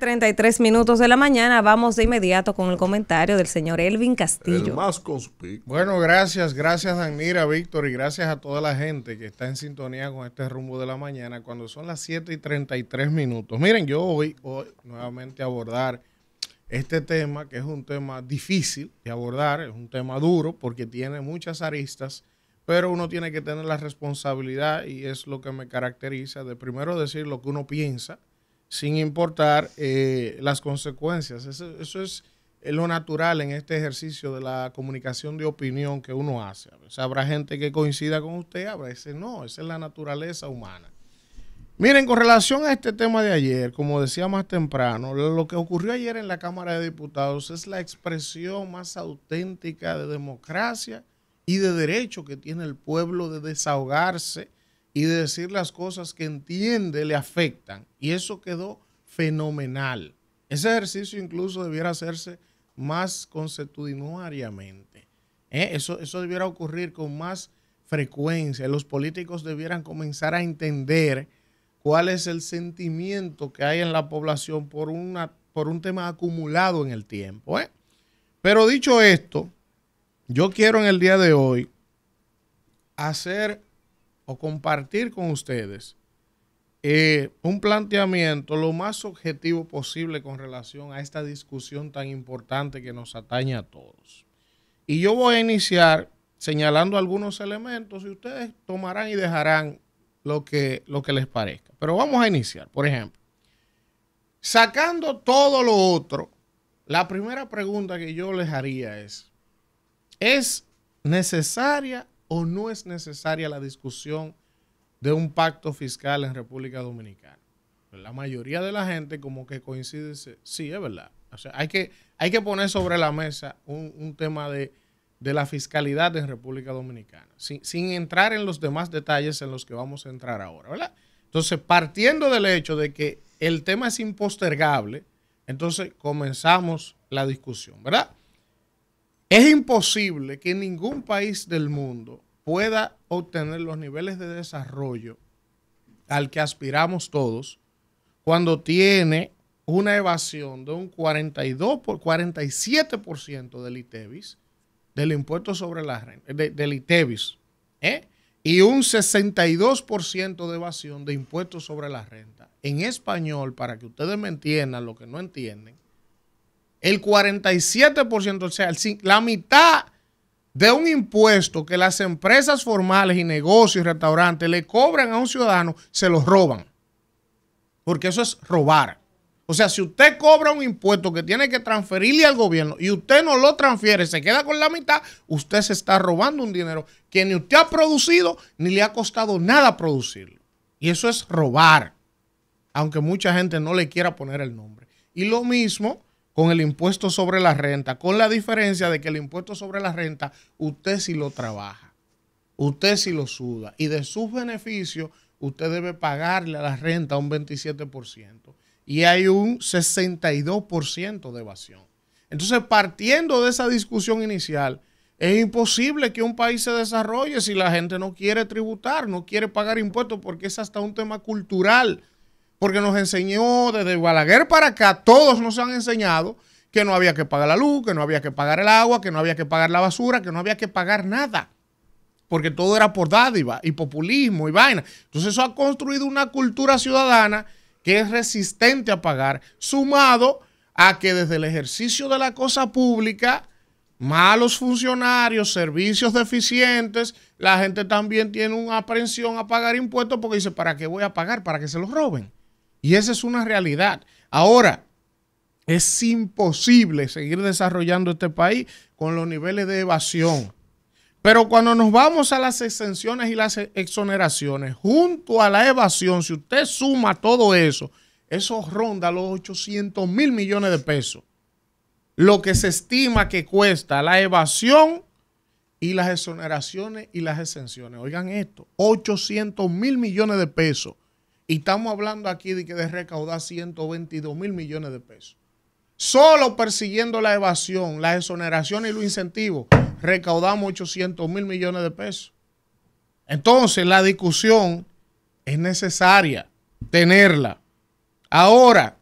33 minutos de la mañana. Vamos de inmediato con el comentario del señor Elvin Castillo. bueno, gracias, gracias, Danira, Víctor, y gracias a toda la gente que está en sintonía con este rumbo de la mañana cuando son las y 7:33 minutos. Miren, yo hoy, hoy nuevamente abordar este tema, que es un tema difícil de abordar, es un tema duro porque tiene muchas aristas pero uno tiene que tener la responsabilidad y es lo que me caracteriza de primero decir lo que uno piensa, sin importar eh, las consecuencias. Eso, es lo natural en este ejercicio de la comunicación de opinión que uno hace. habrá gente que coincida con usted, habrá ese no, esa es la naturaleza humana. Miren, con relación a este tema de ayer, como decía más temprano, lo que ocurrió ayer en la Cámara de Diputados es la expresión más auténtica de democracia y de derecho que tiene el pueblo de desahogarse y decir las cosas que entiende le afectan. Y eso quedó fenomenal. Ese ejercicio incluso debiera hacerse más conceptuariamente. ¿eh? Eso, eso debiera ocurrir con más frecuencia. Los políticos debieran comenzar a entender cuál es el sentimiento que hay en la población por, una, por un tema acumulado en el tiempo. ¿eh? Pero dicho esto, yo quiero en el día de hoy hacer compartir con ustedes eh, un planteamiento lo más objetivo posible con relación a esta discusión tan importante que nos atañe a todos. Y yo voy a iniciar señalando algunos elementos y ustedes tomarán y dejarán lo que, lo que les parezca. Pero vamos a iniciar, por ejemplo. Sacando todo lo otro, la primera pregunta que yo les haría es, ¿es necesaria o no es necesaria la discusión de un pacto fiscal en República Dominicana. Pues la mayoría de la gente como que coincide, sí, es verdad. O sea, hay que, hay que poner sobre la mesa un, tema de, la fiscalidad en República Dominicana, sin, sin entrar en los demás detalles en los que vamos a entrar ahora, ¿verdad? Entonces, partiendo del hecho de que el tema es impostergable, entonces comenzamos la discusión, ¿verdad? Es imposible que ningún país del mundo pueda obtener los niveles de desarrollo al que aspiramos todos cuando tiene una evasión de un 42 por 47% del ITEVIS, del impuesto sobre la renta, ¿eh? y un 62% de evasión de impuestos sobre la renta. En español, para que ustedes me entiendan lo que no entienden, el 47%, o sea, la mitad de un impuesto que las empresas formales y negocios y restaurantes le cobran a un ciudadano, se lo roban. Porque eso es robar. O sea, si usted cobra un impuesto que tiene que transferirle al gobierno y usted no lo transfiere, se queda con la mitad, usted se está robando un dinero que ni usted ha producido ni le ha costado nada producirlo. Y eso es robar, aunque mucha gente no le quiera poner el nombre. Y lo mismo con el impuesto sobre la renta, con la diferencia de que el impuesto sobre la renta usted sí lo trabaja, usted sí lo suda y de sus beneficios usted debe pagarle a la renta un 27% y hay un 62% de evasión. Entonces, partiendo de esa discusión inicial, es imposible que un país se desarrolle si la gente no quiere tributar, no quiere pagar impuestos, porque es hasta un tema cultural porque nos enseñó desde Balaguer para acá, todos nos han enseñado que no había que pagar la luz, que no había que pagar el agua, que no había que pagar la basura, que no había que pagar nada. Porque todo era por dádiva y populismo y vaina. Entonces eso ha construido una cultura ciudadana que es resistente a pagar, sumado a que desde el ejercicio de la cosa pública, malos funcionarios, servicios deficientes, la gente también tiene una aprensión a pagar impuestos porque dice, ¿para qué voy a pagar? Para que se los roben. Y esa es una realidad. Ahora, es imposible seguir desarrollando este país con los niveles de evasión. Pero cuando nos vamos a las exenciones y las exoneraciones, junto a la evasión, si usted suma todo eso, eso ronda los 800 mil millones de pesos. Lo que se estima que cuesta la evasión y las exoneraciones y las exenciones. Oigan esto, 800 mil millones de pesos. Y estamos hablando aquí de que de recaudar 122 mil millones de pesos. Solo persiguiendo la evasión, la exoneración y los incentivos, recaudamos 800 mil millones de pesos. Entonces, la discusión es necesaria tenerla. Ahora,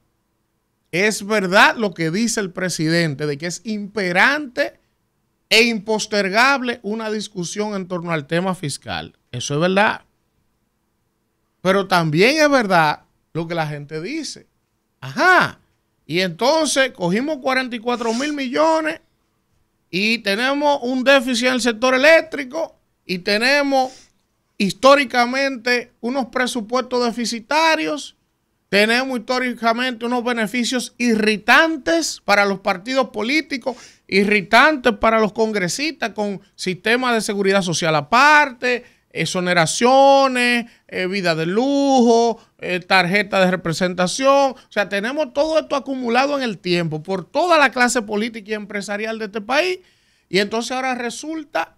es verdad lo que dice el presidente de que es imperante e impostergable una discusión en torno al tema fiscal. Eso es verdad. Pero también es verdad lo que la gente dice. Ajá. Y entonces cogimos 44 mil millones y tenemos un déficit en el sector eléctrico y tenemos históricamente unos presupuestos deficitarios, tenemos históricamente unos beneficios irritantes para los partidos políticos, irritantes para los congresistas con sistemas de seguridad social aparte, exoneraciones, eh, vida de lujo, eh, tarjeta de representación. O sea, tenemos todo esto acumulado en el tiempo por toda la clase política y empresarial de este país. Y entonces ahora resulta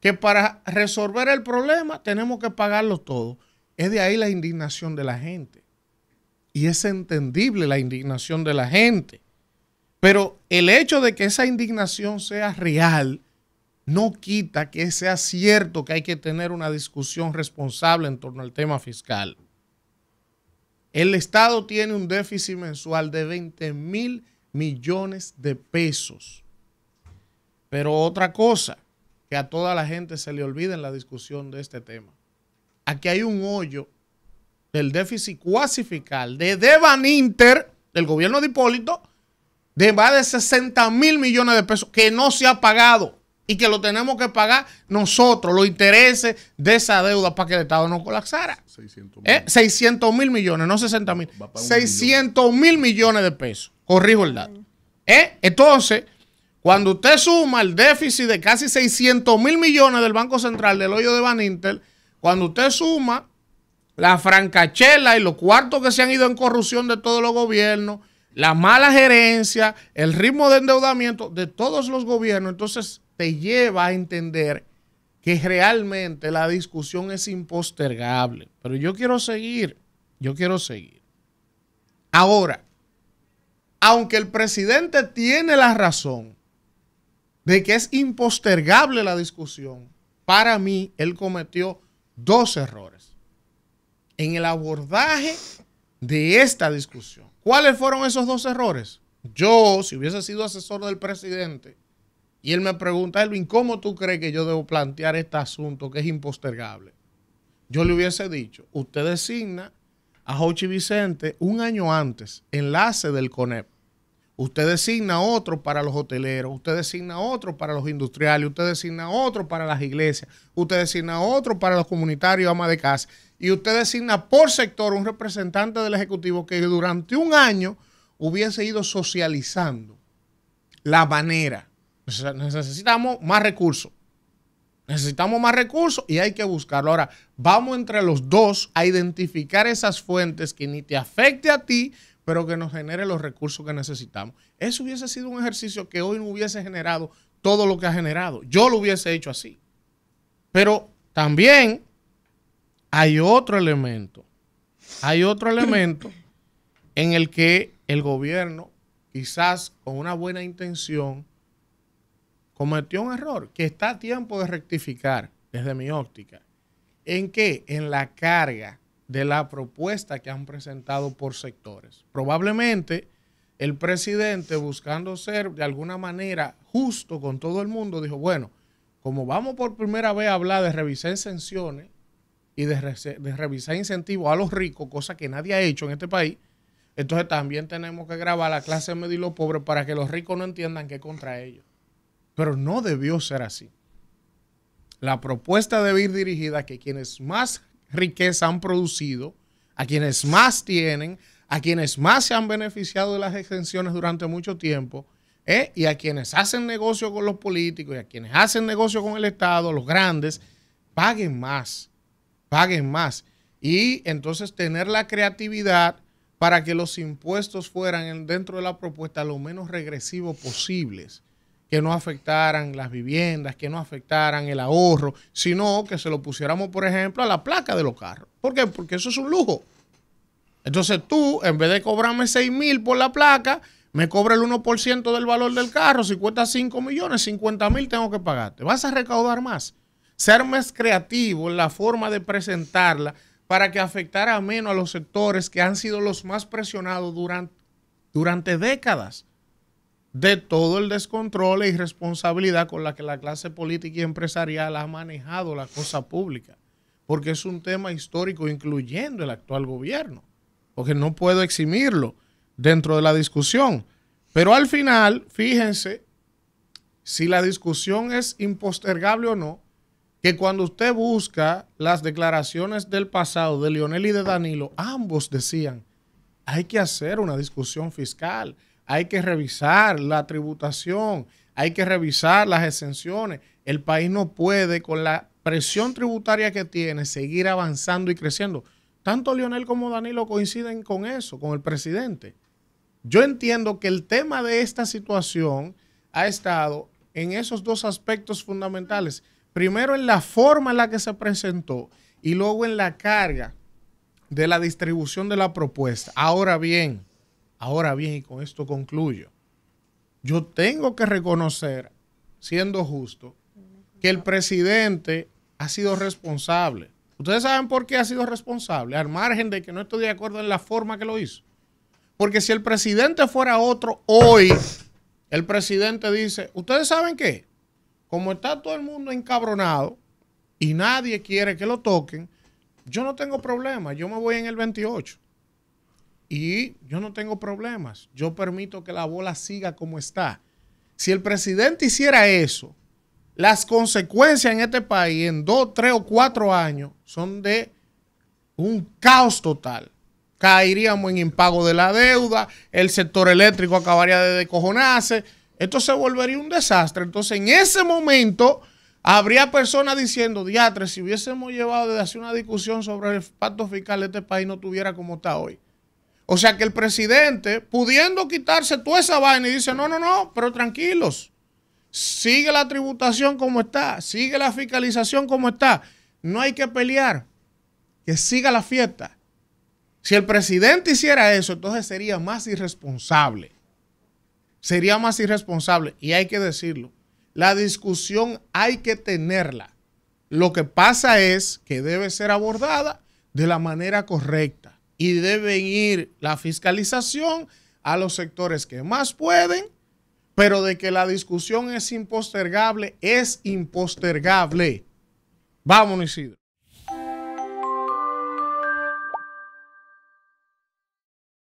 que para resolver el problema tenemos que pagarlo todo. Es de ahí la indignación de la gente. Y es entendible la indignación de la gente. Pero el hecho de que esa indignación sea real no quita que sea cierto que hay que tener una discusión responsable en torno al tema fiscal. El Estado tiene un déficit mensual de 20 mil millones de pesos. Pero otra cosa que a toda la gente se le olvida en la discusión de este tema. Aquí hay un hoyo del déficit cuasi fiscal de Devan Inter, del gobierno de Hipólito, de más de 60 mil millones de pesos que no se ha pagado y que lo tenemos que pagar nosotros, los intereses de esa deuda para que el Estado no colapsara. 600 eh, mil, 600 mil millones, no 60 mil. 600 mil millones de pesos. Corrijo el dato. Eh, entonces, cuando usted suma el déficit de casi 600 mil millones del Banco Central del hoyo de Van cuando usted suma la francachela y los cuartos que se han ido en corrupción de todos los gobiernos, la mala gerencia, el ritmo de endeudamiento de todos los gobiernos, entonces te lleva a entender que realmente la discusión es impostergable. Pero yo quiero seguir, yo quiero seguir. Ahora, aunque el presidente tiene la razón de que es impostergable la discusión, para mí él cometió dos errores en el abordaje de esta discusión. ¿Cuáles fueron esos dos errores? Yo, si hubiese sido asesor del presidente, y él me pregunta, Elvin, ¿cómo tú crees que yo debo plantear este asunto que es impostergable? Yo le hubiese dicho, usted designa a Hochi Vicente un año antes, enlace del CONEP. Usted designa otro para los hoteleros, usted designa otro para los industriales, usted designa otro para las iglesias, usted designa otro para los comunitarios ama de casa y usted designa por sector un representante del Ejecutivo que durante un año hubiese ido socializando la manera necesitamos más recursos. Necesitamos más recursos y hay que buscarlo. Ahora, vamos entre los dos a identificar esas fuentes que ni te afecte a ti, pero que nos genere los recursos que necesitamos. Eso hubiese sido un ejercicio que hoy no hubiese generado todo lo que ha generado. Yo lo hubiese hecho así. Pero también hay otro elemento. Hay otro elemento en el que el gobierno, quizás con una buena intención, cometió un error que está a tiempo de rectificar desde mi óptica. ¿En qué? En la carga de la propuesta que han presentado por sectores. Probablemente el presidente, buscando ser de alguna manera justo con todo el mundo, dijo, bueno, como vamos por primera vez a hablar de revisar exenciones y de, revisar incentivos a los ricos, cosa que nadie ha hecho en este país, entonces también tenemos que grabar a la clase media y los pobres para que los ricos no entiendan que es contra ellos. Pero no debió ser así. La propuesta debe ir dirigida a que quienes más riqueza han producido, a quienes más tienen, a quienes más se han beneficiado de las exenciones durante mucho tiempo, eh, y a quienes hacen negocio con los políticos y a quienes hacen negocio con el Estado, los grandes, paguen más, paguen más. Y entonces tener la creatividad para que los impuestos fueran dentro de la propuesta lo menos regresivos posibles que no afectaran las viviendas, que no afectaran el ahorro, sino que se lo pusiéramos, por ejemplo, a la placa de los carros. ¿Por qué? Porque eso es un lujo. Entonces tú, en vez de cobrarme 6 mil por la placa, me cobre el 1% del valor del carro. Si cuesta 5 millones, 50 mil tengo que pagarte. Vas a recaudar más. Ser más creativo en la forma de presentarla para que afectara menos a los sectores que han sido los más presionados durante, durante décadas de todo el descontrol e irresponsabilidad con la que la clase política y empresarial ha manejado la cosa pública, porque es un tema histórico incluyendo el actual gobierno, porque no puedo eximirlo dentro de la discusión. Pero al final, fíjense si la discusión es impostergable o no, que cuando usted busca las declaraciones del pasado de Lionel y de Danilo, ambos decían, hay que hacer una discusión fiscal hay que revisar la tributación, hay que revisar las exenciones. El país no puede, con la presión tributaria que tiene, seguir avanzando y creciendo. Tanto Lionel como Danilo coinciden con eso, con el presidente. Yo entiendo que el tema de esta situación ha estado en esos dos aspectos fundamentales. Primero en la forma en la que se presentó y luego en la carga de la distribución de la propuesta. Ahora bien, Ahora bien, y con esto concluyo, yo tengo que reconocer, siendo justo, que el presidente ha sido responsable. Ustedes saben por qué ha sido responsable, al margen de que no estoy de acuerdo en la forma que lo hizo. Porque si el presidente fuera otro hoy, el presidente dice, ustedes saben qué, como está todo el mundo encabronado y nadie quiere que lo toquen, yo no tengo problema, yo me voy en el 28 y yo no tengo problemas. Yo permito que la bola siga como está. Si el presidente hiciera eso, las consecuencias en este país en dos, tres o cuatro años son de un caos total. Caeríamos en impago de la deuda, el sector eléctrico acabaría de decojonarse, esto se volvería un desastre. Entonces, en ese momento, habría personas diciendo, diatre, si hubiésemos llevado desde hace una discusión sobre el pacto fiscal, este país no tuviera como está hoy. O sea que el presidente, pudiendo quitarse toda esa vaina y dice, no, no, no, pero tranquilos, sigue la tributación como está, sigue la fiscalización como está, no hay que pelear, que siga la fiesta. Si el presidente hiciera eso, entonces sería más irresponsable. Sería más irresponsable. Y hay que decirlo. La discusión hay que tenerla. Lo que pasa es que debe ser abordada de la manera correcta y deben ir la fiscalización a los sectores que más pueden, pero de que la discusión es impostergable, es impostergable. Vámonos, Isidro.